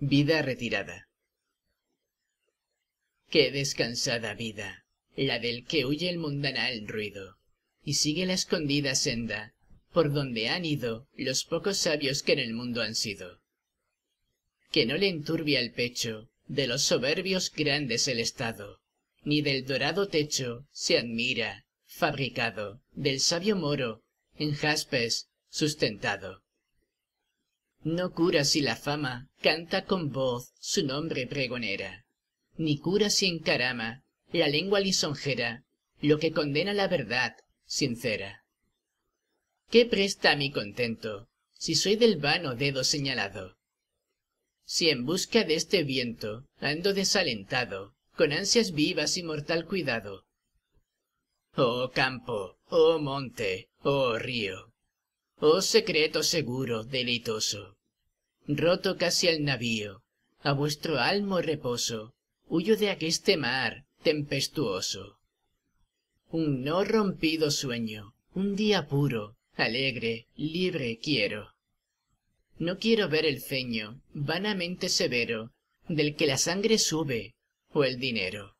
Vida retirada. Qué descansada vida, la del que huye el mundanal ruido, y sigue la escondida senda por donde han ido los pocos sabios que en el mundo han sido. Que no le enturbia el pecho de los soberbios grandes el estado, ni del dorado techo se admira, fabricado, del sabio moro, en jaspes sustentado no cura si la fama canta con voz su nombre pregonera ni cura si encarama la lengua lisonjera lo que condena la verdad sincera qué presta a mi contento si soy del vano dedo señalado si en busca de este viento ando desalentado con ansias vivas y mortal cuidado oh campo oh monte oh río oh secreto seguro delitoso roto casi al navío a vuestro almo reposo huyo de aqueste mar tempestuoso un no rompido sueño un día puro alegre libre quiero no quiero ver el ceño vanamente severo del que la sangre sube o el dinero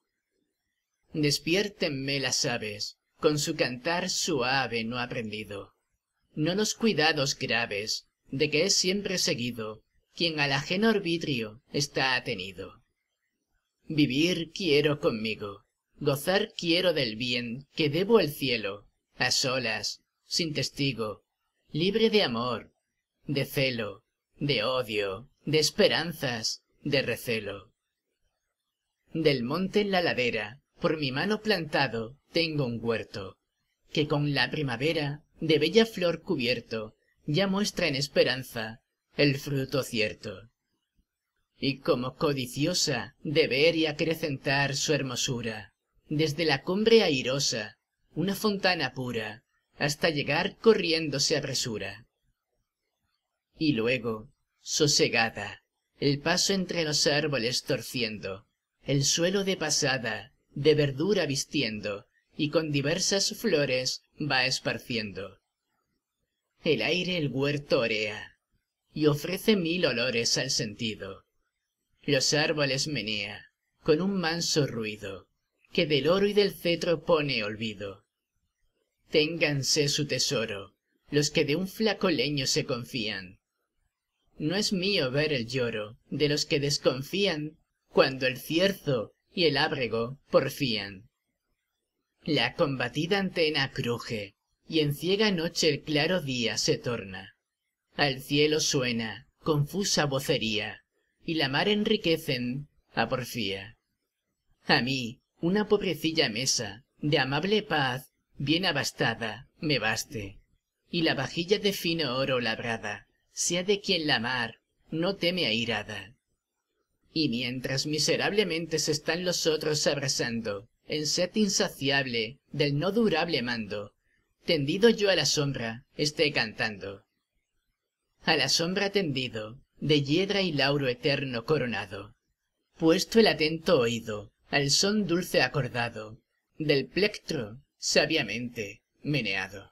despiértenme las aves con su cantar suave no aprendido no los cuidados graves de que es siempre seguido quien al ajeno arbitrio está atenido. Vivir quiero conmigo, gozar quiero del bien que debo al cielo, a solas, sin testigo, libre de amor, de celo, de odio, de esperanzas, de recelo. Del monte en la ladera, por mi mano plantado, tengo un huerto, que con la primavera, de bella flor cubierto, ya muestra en esperanza el fruto cierto y como codiciosa de ver y acrecentar su hermosura desde la cumbre airosa una fontana pura hasta llegar corriéndose se apresura y luego sosegada el paso entre los árboles torciendo el suelo de pasada de verdura vistiendo y con diversas flores va esparciendo el aire el huerto orea y ofrece mil olores al sentido los árboles menea con un manso ruido que del oro y del cetro pone olvido ténganse su tesoro los que de un flaco leño se confían no es mío ver el lloro de los que desconfían cuando el cierzo y el ábrego porfían la combatida antena cruje y en ciega noche el claro día se torna al cielo suena confusa vocería y la mar enriquecen A porfía a mí una pobrecilla mesa de amable paz bien abastada me baste y la vajilla de fino oro labrada sea de quien la mar no teme airada y mientras miserablemente se están los otros abrasando en sed insaciable del no durable mando tendido yo a la sombra, estoy cantando. A la sombra tendido, de hiedra y lauro eterno coronado, puesto el atento oído, al son dulce acordado, del plectro, sabiamente, meneado.